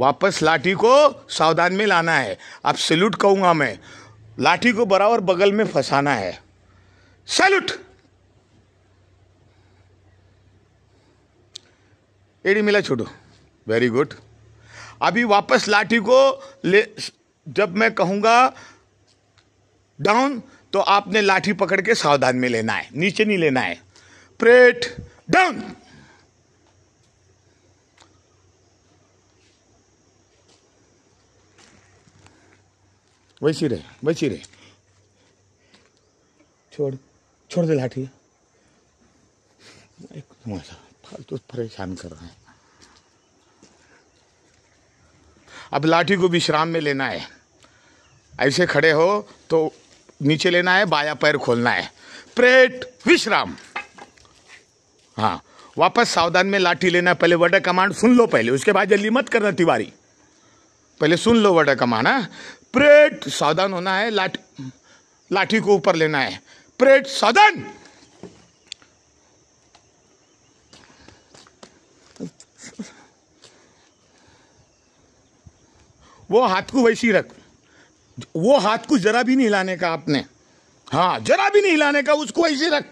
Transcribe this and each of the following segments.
वापस लाठी को सावधान में लाना है आप सल्यूट कहूँगा मैं लाठी को बराबर बगल में फंसाना है सैल्यूट एड़ी मिला छोड़ो वेरी गुड अभी वापस लाठी को ले जब मैं कहूँगा डाउन तो आपने लाठी पकड़ के सावधान में लेना है नीचे नहीं लेना है प्रेट डाउन वैसी रहे वैसी रहे छोड़ छोड़ दे लाठी फालतू परेशान कर रहे है अब लाठी को विश्राम में लेना है ऐसे खड़े हो तो नीचे लेना है बाया पैर खोलना है प्रेट विश्राम हाँ वापस सावधान में लाठी लेना पहले वर्डर कमांड सुन लो पहले उसके बाद जल्दी मत करना तिवारी पहले सुन लो वर्डर कमांड हाँ। प्रेट साधन होना है लाठी लाठी को ऊपर लेना है प्रेट साधन वो हाथ को वैसी रख वो हाथ को जरा भी नहीं हिलाने का आपने हाँ जरा भी नहीं हिलाने का उसको ऐसे रख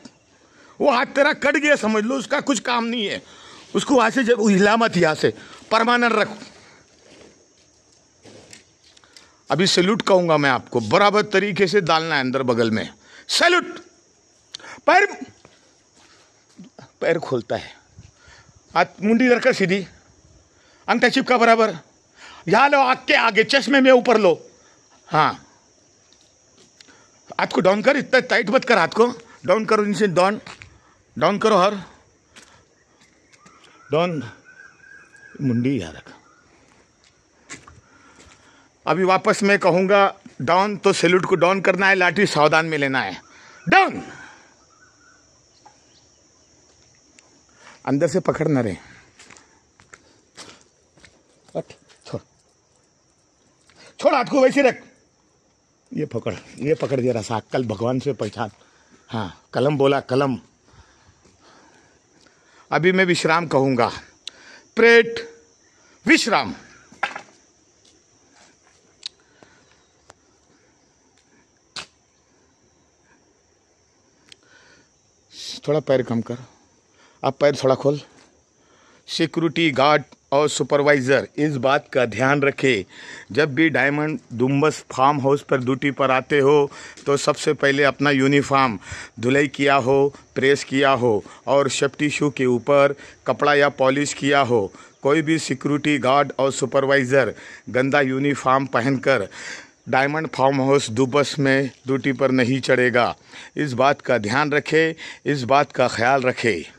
वो हाथ तेरा कट गया समझ लो उसका कुछ काम नहीं है उसको वहां से जब हिला मत यहां से परमानेंट रख अभी सैल्यूट कहूंगा मैं आपको बराबर तरीके से डालना है अंदर बगल में सैल्यूट पैर पैर खोलता है हाथ मुंडी रखकर सीधी अंगठा चिपका बराबर यहाँ लो आग के आगे चश्मे में ऊपर लो हाँ हाथ को डाउन कर इतना टाइट मत कर हाथ को डाउन करो इनसे डाउन डाउन करो हर डाउन मुंडी यहाँ रख अभी वापस मैं कहूँगा डाउन तो सैल्यूट को डाउन करना है लाठी सावधान में लेना है डाउन अंदर से पकड़ न रहे छोड़ छोड़ हाथ को वैसे रख ये पकड़ ये पकड़ दिया रहा कल भगवान से पहचान हाँ कलम बोला कलम अभी मैं विश्राम कहूंगा प्रेट विश्राम थोड़ा पैर कम कर अब पैर थोड़ा खोल सिक्योरिटी गार्ड और सुपरवाइज़र इस बात का ध्यान रखें जब भी डायमंड डुम्बस फार्म हाउस पर ड्यूटी पर आते हो तो सबसे पहले अपना यूनिफॉर्म धुलाई किया हो प्रेस किया हो और सेफ्टी शू के ऊपर कपड़ा या पॉलिश किया हो कोई भी सिक्योरिटी गार्ड और सुपरवाइज़र गंदा यूनिफॉर्म पहनकर डायमंड फार्म हाउस दुबस में ड्यूटी पर नहीं चढ़ेगा इस बात का ध्यान रखें इस बात का ख्याल रखें